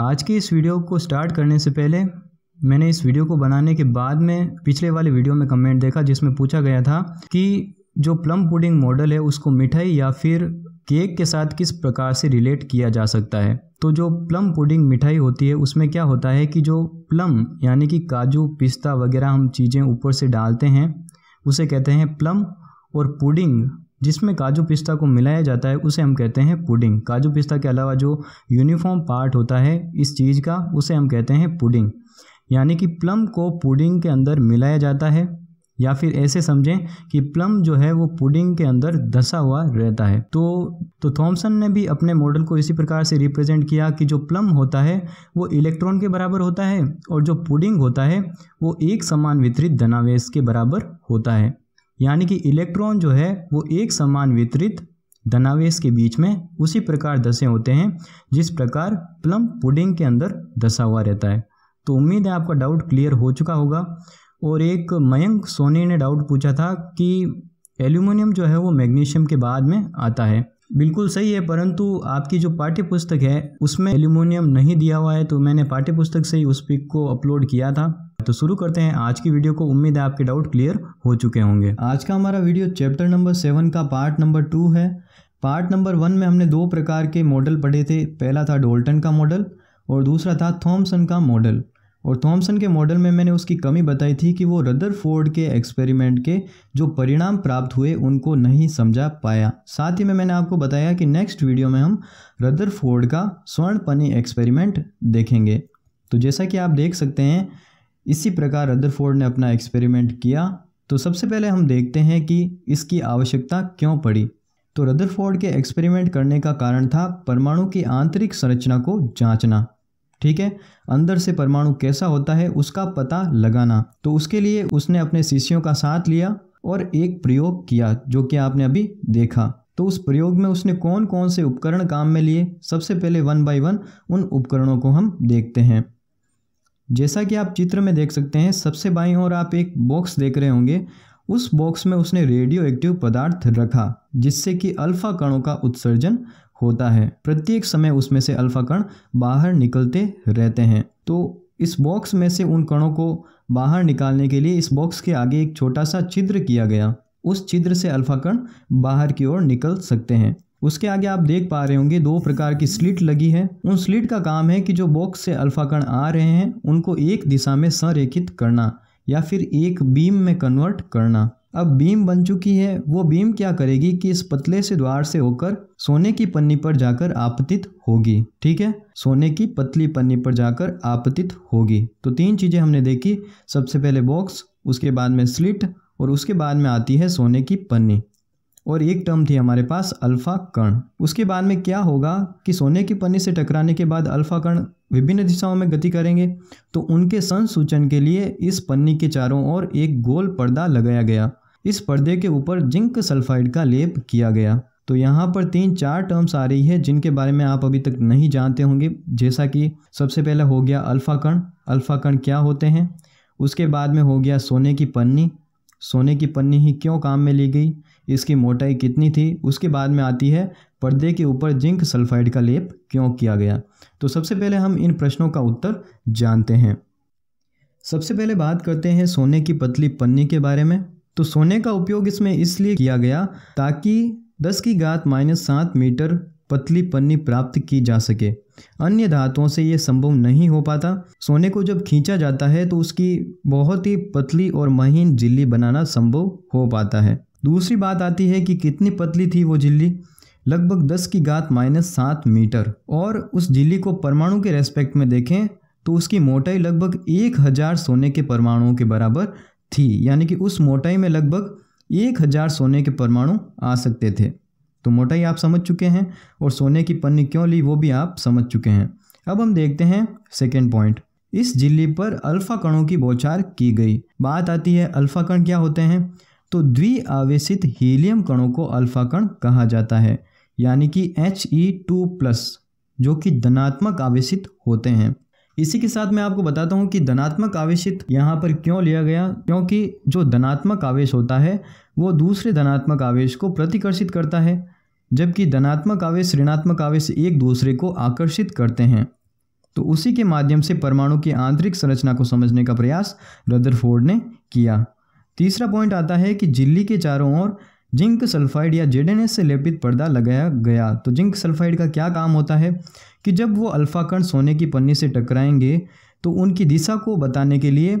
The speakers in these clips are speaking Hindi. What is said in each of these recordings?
आज के इस वीडियो को स्टार्ट करने से पहले मैंने इस वीडियो को बनाने के बाद में पिछले वाले वीडियो में कमेंट देखा जिसमें पूछा गया था कि जो प्लम पुडिंग मॉडल है उसको मिठाई या फिर केक के साथ किस प्रकार से रिलेट किया जा सकता है तो जो प्लम पुडिंग मिठाई होती है उसमें क्या होता है कि जो प्लम यानी कि काजू पिस्ता वगैरह हम चीज़ें ऊपर से डालते हैं उसे कहते हैं प्लम और पुडिंग जिसमें काजू पिस्ता को मिलाया जाता है उसे हम कहते हैं पुडिंग काजू पिस्ता के अलावा जो यूनिफॉर्म पार्ट होता है इस चीज़ का उसे हम कहते हैं पुडिंग यानी कि प्लम को पुडिंग के अंदर मिलाया जाता है या फिर ऐसे समझें कि प्लम जो है वो पुडिंग के अंदर धसा हुआ रहता है तो तो थॉमसन ने भी अपने मॉडल को इसी प्रकार से रिप्रेजेंट किया कि जो प्लम होता है वो इलेक्ट्रॉन के बराबर होता है और जो पुडिंग होता है वो एक समान वितरित धनावेश के बराबर होता है यानी कि इलेक्ट्रॉन जो है वो एक समान वितरित धनावेश के बीच में उसी प्रकार दशे होते हैं जिस प्रकार प्लम पुडिंग के अंदर दशा हुआ रहता है तो उम्मीद है आपका डाउट क्लियर हो चुका होगा और एक मयंक सोनी ने डाउट पूछा था कि एल्यूमिनियम जो है वो मैग्नीशियम के बाद में आता है बिल्कुल सही है परंतु आपकी जो पाठ्य पुस्तक है उसमें एल्यूमिनियम नहीं दिया हुआ है तो मैंने पाठ्य पुस्तक से ही उस पिक को अपलोड किया था तो शुरू करते हैं आज की वीडियो को उम्मीद है आपके डाउट क्लियर हो चुके होंगे आज का हमारा वीडियो चैप्टर नंबर सेवन का पार्ट नंबर टू है पार्ट नंबर वन में हमने दो प्रकार के मॉडल पढ़े थे पहला था डोल्टन का मॉडल और दूसरा था थॉम्सन का मॉडल और थॉम्सन के मॉडल में मैंने उसकी कमी बताई थी कि वो फोर्ड के एक्सपेरिमेंट के जो परिणाम प्राप्त हुए उनको नहीं समझा पाया साथ ही में मैंने आपको बताया कि नेक्स्ट वीडियो में हम फोर्ड का स्वर्ण पनी एक्सपेरिमेंट देखेंगे तो जैसा कि आप देख सकते हैं इसी प्रकार रदरफोर्ड ने अपना एक्सपेरिमेंट किया तो सबसे पहले हम देखते हैं कि इसकी आवश्यकता क्यों पड़ी तो रदरफोर्ड के एक्सपेरिमेंट करने का कारण था परमाणु की आंतरिक संरचना को जांचना ठीक है अंदर से परमाणु कैसा होता है उसका पता लगाना तो उसके लिए उसने अपने शिष्यों का साथ लिया और एक प्रयोग किया जो कि आपने अभी देखा तो उस प्रयोग में उसने कौन कौन से उपकरण काम में लिए सबसे पहले वन बाय वन उन उपकरणों को हम देखते हैं जैसा कि आप चित्र में देख सकते हैं सबसे बाई ओर आप एक बॉक्स देख रहे होंगे उस बॉक्स में उसने रेडियो एक्टिव पदार्थ रखा जिससे कि अल्फा कणों का उत्सर्जन होता है प्रत्येक समय उसमें से अल्फा कण बाहर निकलते रहते हैं तो इस बॉक्स में से उन कणों को बाहर निकालने के लिए इस बॉक्स के आगे एक छोटा सा छिद्र किया गया उस छिद्र से अल्फा कण बाहर की ओर निकल सकते हैं उसके आगे आप देख पा रहे होंगे दो प्रकार की स्लिट लगी है उन स्लिट का काम है कि जो बॉक्स से अल्फा कण आ रहे हैं उनको एक दिशा में संरेखित करना या फिर एक बीम में कन्वर्ट करना अब बीम बन चुकी है वो बीम क्या करेगी कि इस पतले से द्वार से होकर सोने की पन्नी पर जाकर आपतित होगी ठीक है सोने की पतली पन्नी पर जाकर आपतित होगी तो तीन चीज़ें हमने देखी सबसे पहले बॉक्स उसके बाद में स्लिट और उसके बाद में आती है सोने की पन्नी और एक टर्म थी हमारे पास अल्फा कण उसके बाद में क्या होगा कि सोने की पन्नी से टकराने के बाद अल्फा कण विभिन्न दिशाओं में गति करेंगे तो उनके संसूचन के लिए इस पन्नी के चारों ओर एक गोल पर्दा लगाया गया इस पर्दे के ऊपर जिंक सल्फाइड का लेप किया गया तो यहाँ पर तीन चार टर्म्स आ रही है जिनके बारे में आप अभी तक नहीं जानते होंगे जैसा कि सबसे पहला हो गया अल्फा कण अल्फा कण क्या होते हैं उसके बाद में हो गया सोने की पन्नी सोने की पन्नी ही क्यों काम में ली गई इसकी मोटाई कितनी थी उसके बाद में आती है पर्दे के ऊपर जिंक सल्फाइड का लेप क्यों किया गया तो सबसे पहले हम इन प्रश्नों का उत्तर जानते हैं सबसे पहले बात करते हैं सोने की पतली पन्नी के बारे में तो सोने का उपयोग इसमें इसलिए किया गया ताकि 10 की घात माइनस सात मीटर पतली पन्नी प्राप्त की जा सके अन्य धातुओं से ये संभव नहीं हो पाता सोने को जब खींचा जाता है तो उसकी बहुत ही पतली और महीन झिल्ली बनाना संभव हो पाता है दूसरी बात आती है कि कितनी पतली थी वो झिल्ली लगभग 10 की घात माइनस सात मीटर और उस झिल्ली को परमाणु के रेस्पेक्ट में देखें तो उसकी मोटाई लगभग एक हज़ार सोने के परमाणुओं के बराबर थी यानी कि उस मोटाई में लगभग एक हज़ार सोने के परमाणु आ सकते थे तो मोटाई आप समझ चुके हैं और सोने की पन्नी क्यों ली वो भी आप समझ चुके हैं अब हम देखते हैं सेकेंड पॉइंट इस झिल्ली पर अल्फा कणों की बौछार की गई बात आती है अल्फा कण क्या होते हैं तो आवेशित हीलियम कणों को अल्फा कण कहा जाता है यानी कि एच ई टू प्लस जो कि धनात्मक आवेशित होते हैं इसी के साथ मैं आपको बताता हूँ कि धनात्मक आवेशित यहाँ पर क्यों लिया गया क्योंकि जो धनात्मक आवेश होता है वो दूसरे धनात्मक आवेश को प्रतिकर्षित करता है जबकि धनात्मक आवेश ऋणात्मक आवेश एक दूसरे को आकर्षित करते हैं तो उसी के माध्यम से परमाणु की आंतरिक संरचना को समझने का प्रयास रदरफोर्ड ने किया तीसरा पॉइंट आता है कि झिल्ली के चारों ओर जिंक सल्फाइड या जेडेनएस से लेपित पर्दा लगाया गया तो जिंक सल्फाइड का क्या काम होता है कि जब वो अल्फा कण सोने की पन्नी से टकराएंगे तो उनकी दिशा को बताने के लिए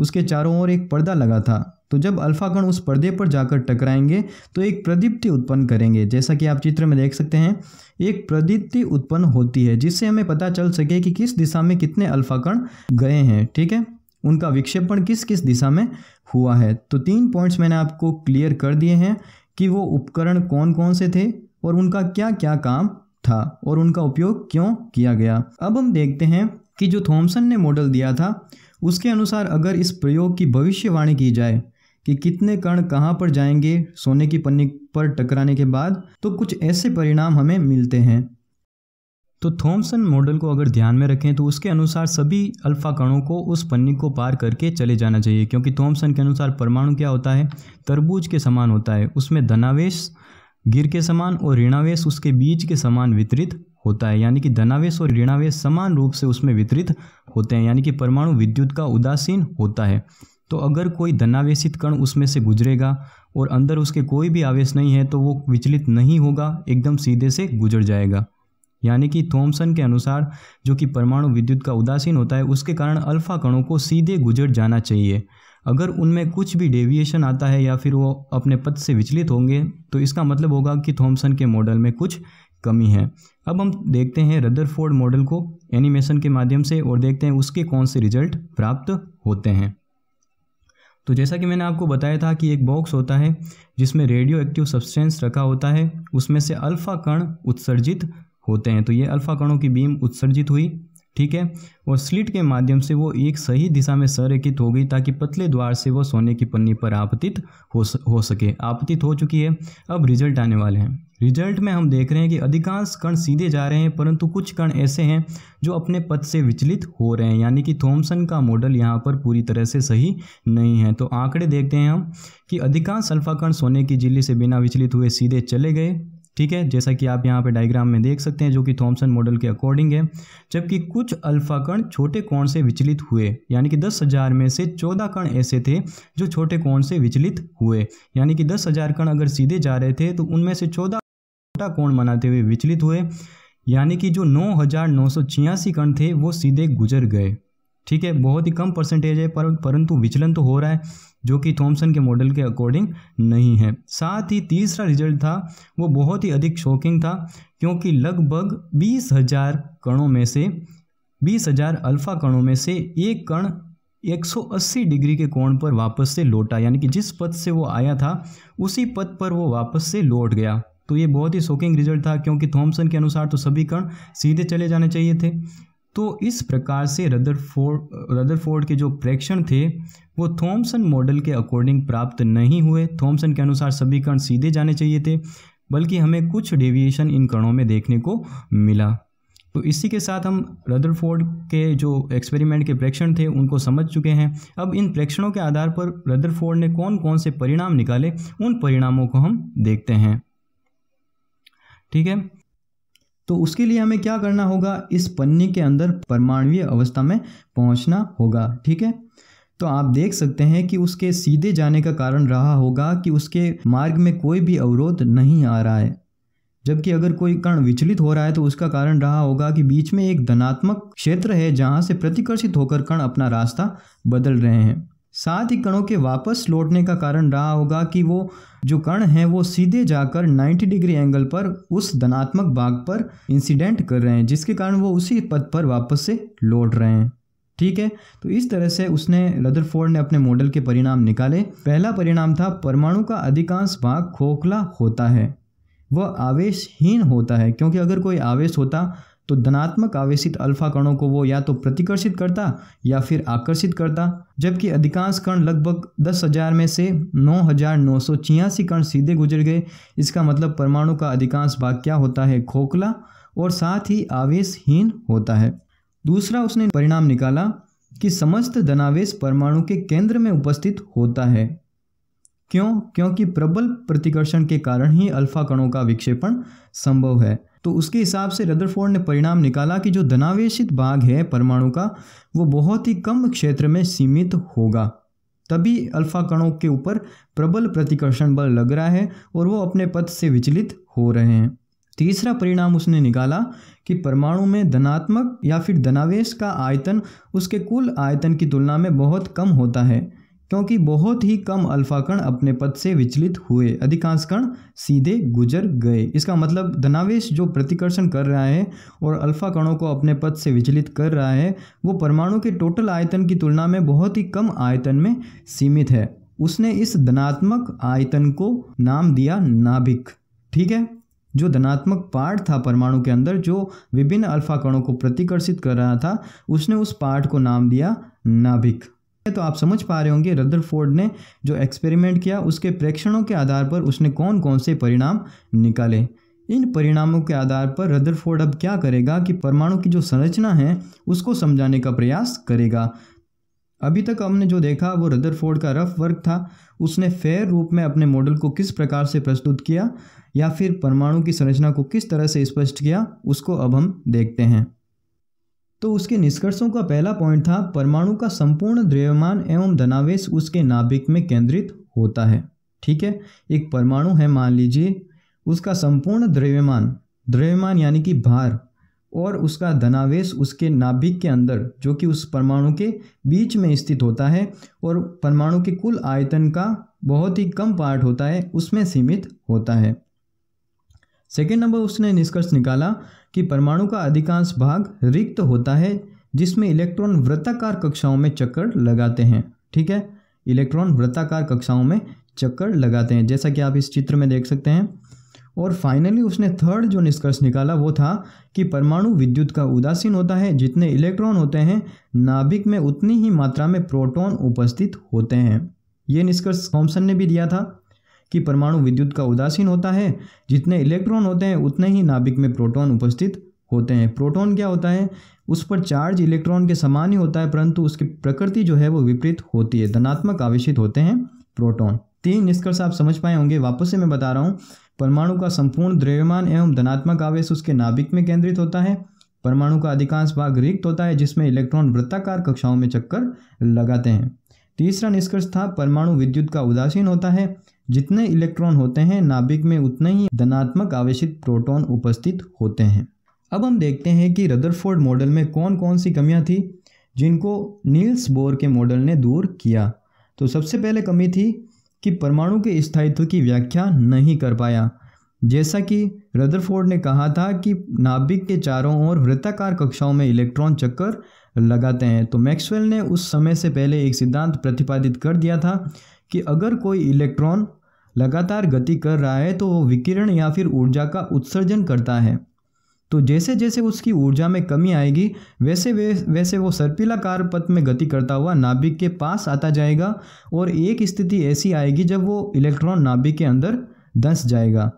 उसके चारों ओर एक पर्दा लगा था तो जब अल्फा कण उस पर्दे पर जाकर टकराएंगे तो एक प्रदीप्ति उत्पन्न करेंगे जैसा कि आप चित्र में देख सकते हैं एक प्रदीप्ति उत्पन्न होती है जिससे हमें पता चल सके कि किस दिशा में कितने अल्फा कण गए हैं ठीक है उनका विक्षेपण किस किस दिशा में हुआ है तो तीन पॉइंट्स मैंने आपको क्लियर कर दिए हैं कि वो उपकरण कौन कौन से थे और उनका क्या क्या काम था और उनका उपयोग क्यों किया गया अब हम देखते हैं कि जो थॉमसन ने मॉडल दिया था उसके अनुसार अगर इस प्रयोग की भविष्यवाणी की जाए कि कितने कण कहाँ पर जाएंगे सोने की पन्नी पर टकराने के बाद तो कुछ ऐसे परिणाम हमें मिलते हैं तो थॉमसन मॉडल को अगर ध्यान में रखें तो उसके अनुसार सभी अल्फा कणों को उस पन्नी को पार करके चले जाना चाहिए क्योंकि थॉमसन के अनुसार परमाणु क्या होता है तरबूज के समान होता है उसमें धनावेश गिर के समान और ऋणावेश उसके बीज के समान वितरित होता है यानी कि धनावेश और ऋणावेश समान रूप से उसमें वितरित होते हैं यानी कि परमाणु विद्युत का उदासीन होता है तो अगर कोई धनावेशित कण उसमें से गुजरेगा और अंदर उसके कोई भी आवेश नहीं है तो वो विचलित नहीं होगा एकदम सीधे से गुजर जाएगा यानी कि थॉमसन के अनुसार जो कि परमाणु विद्युत का उदासीन होता है उसके कारण अल्फा कणों को सीधे गुजर जाना चाहिए अगर उनमें कुछ भी डेविएशन आता है या फिर वो अपने पद से विचलित होंगे तो इसका मतलब होगा कि थॉमसन के मॉडल में कुछ कमी है अब हम देखते हैं रदरफोर्ड मॉडल को एनिमेशन के माध्यम से और देखते हैं उसके कौन से रिजल्ट प्राप्त होते हैं तो जैसा कि मैंने आपको बताया था कि एक बॉक्स होता है जिसमें रेडियो एक्टिव सब्सटेंस रखा होता है उसमें से अल्फ़ा कण उत्सर्जित होते हैं तो ये अल्फ़ा कणों की बीम उत्सर्जित हुई ठीक है और स्लिट के माध्यम से वो एक सही दिशा में संरेखित हो गई ताकि पतले द्वार से वो सोने की पन्नी पर आपतित हो हो सके आपतित हो चुकी है अब रिजल्ट आने वाले हैं रिजल्ट में हम देख रहे हैं कि अधिकांश कण सीधे जा रहे हैं परंतु कुछ कण ऐसे हैं जो अपने पथ से विचलित हो रहे हैं यानी कि थॉमसन का मॉडल यहाँ पर पूरी तरह से सही नहीं है तो आंकड़े देखते हैं हम कि अधिकांश अल्फा कण सोने की झिल्ली से बिना विचलित हुए सीधे चले गए ठीक है जैसा कि आप यहाँ पे डायग्राम में देख सकते हैं जो कि थॉमसन मॉडल के अकॉर्डिंग है जबकि कुछ अल्फा कण छोटे कोण से विचलित हुए यानी कि दस हज़ार में से चौदह कण ऐसे थे जो छोटे कोण से विचलित हुए यानी कि दस हज़ार कण अगर सीधे जा रहे थे तो उनमें से चौदह छोटा कोण मनाते हुए विचलित हुए यानी कि जो नौ हज़ार नौ सौ छियासी कण थे वो सीधे गुजर गए ठीक है बहुत ही कम परसेंटेज है पर परंतु विचलन तो हो रहा है जो कि थॉमसन के मॉडल के अकॉर्डिंग नहीं है साथ ही तीसरा रिजल्ट था वो बहुत ही अधिक शॉकिंग था क्योंकि लगभग बीस हज़ार कणों में से बीस हज़ार अल्फ़ा कणों में से एक कण 180 डिग्री के कोण पर वापस से लौटा यानी कि जिस पद से वो आया था उसी पथ पर वो वापस से लौट गया तो ये बहुत ही शॉकिंग रिजल्ट था क्योंकि थॉमसन के अनुसार तो सभी कण सीधे चले जाने चाहिए थे तो इस प्रकार से रदरफोर्ड रदरफोर्ड के जो प्रेक्षण थे वो थॉमसन मॉडल के अकॉर्डिंग प्राप्त नहीं हुए थॉमसन के अनुसार सभी कण सीधे जाने चाहिए थे बल्कि हमें कुछ डेविएशन इन कणों में देखने को मिला तो इसी के साथ हम रदरफोर्ड के जो एक्सपेरिमेंट के प्रेक्षण थे उनको समझ चुके हैं अब इन प्रेक्षणों के आधार पर रदरफोर्ड ने कौन कौन से परिणाम निकाले उन परिणामों को हम देखते हैं ठीक है तो उसके लिए हमें क्या करना होगा इस पन्नी के अंदर परमाणवीय अवस्था में पहुंचना होगा ठीक है तो आप देख सकते हैं कि उसके सीधे जाने का कारण रहा होगा कि उसके मार्ग में कोई भी अवरोध नहीं आ रहा है जबकि अगर कोई कण विचलित हो रहा है तो उसका कारण रहा होगा कि बीच में एक धनात्मक क्षेत्र है जहाँ से प्रतिकर्षित होकर कण अपना रास्ता बदल रहे हैं साथ ही कणों के वापस लौटने का कारण रहा होगा कि वो जो कण हैं वो सीधे जाकर 90 डिग्री एंगल पर उस धनात्मक भाग पर इंसिडेंट कर रहे हैं जिसके कारण वो उसी पद पर वापस से लौट रहे हैं ठीक है तो इस तरह से उसने रदरफोर्ड ने अपने मॉडल के परिणाम निकाले पहला परिणाम था परमाणु का अधिकांश भाग खोखला होता है वह आवेशहीन होता है क्योंकि अगर कोई आवेश होता तो धनात्मक आवेशित अल्फा कणों को वो या तो प्रतिकर्षित करता या फिर आकर्षित करता जबकि अधिकांश कण लगभग दस हज़ार में से नौ हज़ार नौ सौ छियासी कण सीधे गुजर गए इसका मतलब परमाणु का अधिकांश भाग क्या होता है खोखला और साथ ही आवेशहीन होता है दूसरा उसने परिणाम निकाला कि समस्त धनावेश परमाणु के केंद्र में उपस्थित होता है क्यों क्योंकि प्रबल प्रतिकर्षण के कारण ही अल्फा कणों का विक्षेपण संभव है तो उसके हिसाब से रदरफोर्ड ने परिणाम निकाला कि जो धनावेशित भाग है परमाणु का वो बहुत ही कम क्षेत्र में सीमित होगा तभी अल्फा कणों के ऊपर प्रबल प्रतिकर्षण बल लग रहा है और वो अपने पथ से विचलित हो रहे हैं तीसरा परिणाम उसने निकाला कि परमाणु में धनात्मक या फिर धनावेश का आयतन उसके कुल आयतन की तुलना में बहुत कम होता है क्योंकि बहुत ही कम अल्फा कण अपने पद से विचलित हुए अधिकांश कण सीधे गुजर गए इसका मतलब धनावेश जो प्रतिकर्षण कर रहा है और अल्फा कणों को अपने पद से विचलित कर रहा है वो परमाणु के टोटल आयतन की तुलना में बहुत ही कम आयतन में सीमित है उसने इस धनात्मक आयतन को नाम दिया नाभिक ठीक है जो धनात्मक पार्ट था परमाणु के अंदर जो विभिन्न अल्फा कणों को प्रतिकर्षित कर रहा था उसने उस पार्ट को नाम दिया नाभिक तो आप समझ पा रहे होंगे रदरफोर्ड ने जो एक्सपेरिमेंट किया उसके प्रेक्षणों के आधार पर उसने कौन कौन से परिणाम निकाले इन परिणामों के आधार पर रदरफोर्ड अब क्या करेगा कि परमाणु की जो संरचना है उसको समझाने का प्रयास करेगा अभी तक हमने जो देखा वो रदरफोर्ड का रफ वर्क था उसने फेयर रूप में अपने मॉडल को किस प्रकार से प्रस्तुत किया या फिर परमाणु की संरचना को किस तरह से स्पष्ट किया उसको अब हम देखते हैं तो उसके निष्कर्षों का पहला पॉइंट था परमाणु का संपूर्ण द्रव्यमान एवं धनावेश उसके नाभिक में केंद्रित होता है ठीक है एक परमाणु है मान लीजिए उसका संपूर्ण द्रव्यमान द्रव्यमान यानी कि भार और उसका धनावेश उसके नाभिक के अंदर जो कि उस परमाणु के बीच में स्थित होता है और परमाणु के कुल आयतन का बहुत ही कम पार्ट होता है उसमें सीमित होता है सेकेंड नंबर उसने निष्कर्ष निकाला कि परमाणु का अधिकांश भाग रिक्त होता है जिसमें इलेक्ट्रॉन वृत्ताकार कक्षाओं में चक्कर लगाते हैं ठीक है इलेक्ट्रॉन वृत्ताकार कक्षाओं में चक्कर लगाते हैं जैसा कि आप इस चित्र में देख सकते हैं और फाइनली उसने थर्ड जो निष्कर्ष निकाला वो था कि परमाणु विद्युत का उदासीन होता है जितने इलेक्ट्रॉन होते हैं नाभिक में उतनी ही मात्रा में प्रोटॉन उपस्थित होते हैं ये निष्कर्ष थॉम्सन ने भी दिया था कि परमाणु विद्युत का उदासीन होता है जितने इलेक्ट्रॉन होते हैं उतने ही नाभिक में प्रोटॉन उपस्थित होते हैं प्रोटॉन क्या होता है उस पर चार्ज इलेक्ट्रॉन के समान ही होता है परंतु उसकी प्रकृति जो है वो विपरीत होती है धनात्मक आवेशित होते हैं प्रोटॉन तीन निष्कर्ष आप समझ पाए होंगे वापस से मैं बता रहा हूँ परमाणु का संपूर्ण द्रव्यमान एवं धनात्मक आवेश उसके नाभिक में केंद्रित होता है परमाणु का अधिकांश भाग रिक्त होता है जिसमें इलेक्ट्रॉन वृत्ताकार कक्षाओं में चक्कर लगाते हैं तीसरा निष्कर्ष था परमाणु विद्युत का उदासीन होता है जितने इलेक्ट्रॉन होते हैं नाभिक में उतने ही धनात्मक आवेशित प्रोटॉन उपस्थित होते हैं अब हम देखते हैं कि रदरफोर्ड मॉडल में कौन कौन सी कमियां थी जिनको नील्स बोर के मॉडल ने दूर किया तो सबसे पहले कमी थी कि परमाणु के स्थायित्व की व्याख्या नहीं कर पाया जैसा कि रदरफोर्ड ने कहा था कि नाभिक के चारों ओर वृत्ताकार कक्षाओं में इलेक्ट्रॉन चक्कर लगाते हैं तो मैक्सवेल ने उस समय से पहले एक सिद्धांत प्रतिपादित कर दिया था कि अगर कोई इलेक्ट्रॉन लगातार गति कर रहा है तो वो विकिरण या फिर ऊर्जा का उत्सर्जन करता है तो जैसे जैसे उसकी ऊर्जा में कमी आएगी वैसे वैसे वैसे वो सर्पिलाकार पथ में गति करता हुआ नाभिक के पास आता जाएगा और एक स्थिति ऐसी आएगी जब वो इलेक्ट्रॉन नाभिक के अंदर धंस जाएगा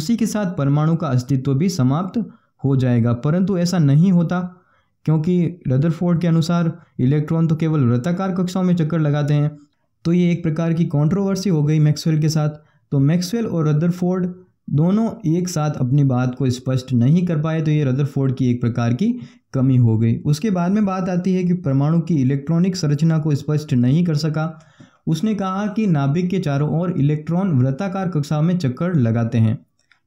उसी के साथ परमाणु का अस्तित्व भी समाप्त हो जाएगा परंतु ऐसा नहीं होता क्योंकि रदरफोर्ड के अनुसार इलेक्ट्रॉन तो केवल वृत्ताकार कक्षाओं में चक्कर लगाते हैं तो ये एक प्रकार की कंट्रोवर्सी हो गई मैक्सवेल के साथ तो मैक्सवेल और रदरफोर्ड दोनों एक साथ अपनी बात को स्पष्ट नहीं कर पाए तो ये रदरफोर्ड की एक प्रकार की कमी हो गई उसके बाद में बात आती है कि परमाणु की इलेक्ट्रॉनिक संरचना को स्पष्ट नहीं कर सका उसने कहा कि नाभिक के चारों ओर इलेक्ट्रॉन वृत्ताकार कक्षा में चक्कर लगाते हैं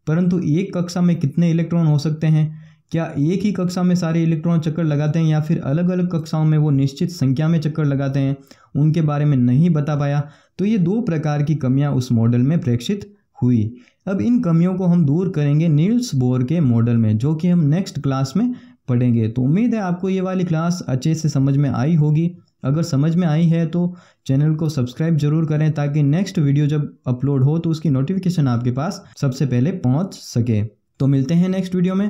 परंतु एक कक्षा में कितने इलेक्ट्रॉन हो सकते हैं क्या एक ही कक्षा में सारे इलेक्ट्रॉन चक्कर लगाते हैं या फिर अलग अलग कक्षाओं में वो निश्चित संख्या में चक्कर लगाते हैं उनके बारे में नहीं बता पाया तो ये दो प्रकार की कमियां उस मॉडल में प्रेक्षित हुई अब इन कमियों को हम दूर करेंगे नील्स बोर के मॉडल में जो कि हम नेक्स्ट क्लास में पढ़ेंगे तो उम्मीद है आपको ये वाली क्लास अच्छे से समझ में आई होगी अगर समझ में आई है तो चैनल को सब्सक्राइब जरूर करें ताकि नेक्स्ट वीडियो जब अपलोड हो तो उसकी नोटिफिकेशन आपके पास सबसे पहले पहुंच सके तो मिलते हैं नेक्स्ट वीडियो में